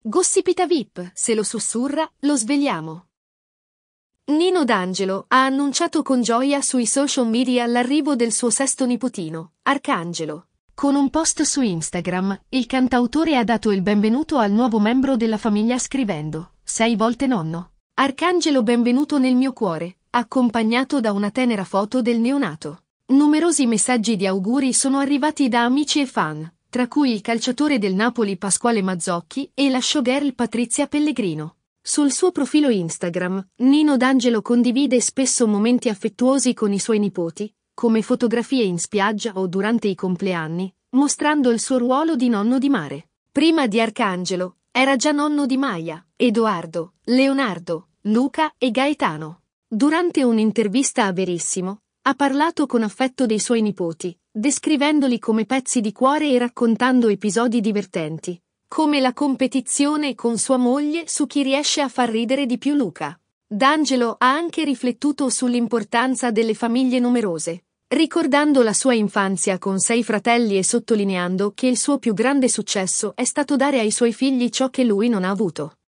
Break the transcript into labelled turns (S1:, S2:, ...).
S1: Gossipita VIP, se lo sussurra, lo svegliamo. Nino D'Angelo ha annunciato con gioia sui social media l'arrivo del suo sesto nipotino, Arcangelo. Con un post su Instagram, il cantautore ha dato il benvenuto al nuovo membro della famiglia scrivendo Sei volte nonno. Arcangelo benvenuto nel mio cuore, accompagnato da una tenera foto del neonato. Numerosi messaggi di auguri sono arrivati da amici e fan, tra cui il calciatore del Napoli Pasquale Mazzocchi e la showgirl Patrizia Pellegrino. Sul suo profilo Instagram, Nino D'Angelo condivide spesso momenti affettuosi con i suoi nipoti, come fotografie in spiaggia o durante i compleanni, mostrando il suo ruolo di nonno di mare. Prima di Arcangelo, era già nonno di Maia, Edoardo, Leonardo, Luca e Gaetano. Durante un'intervista a Verissimo, ha parlato con affetto dei suoi nipoti, descrivendoli come pezzi di cuore e raccontando episodi divertenti, come la competizione con sua moglie su chi riesce a far ridere di più Luca. D'Angelo ha anche riflettuto sull'importanza delle famiglie numerose, ricordando la sua infanzia con sei fratelli e sottolineando che il suo più grande successo è stato dare ai suoi figli ciò che lui non ha avuto.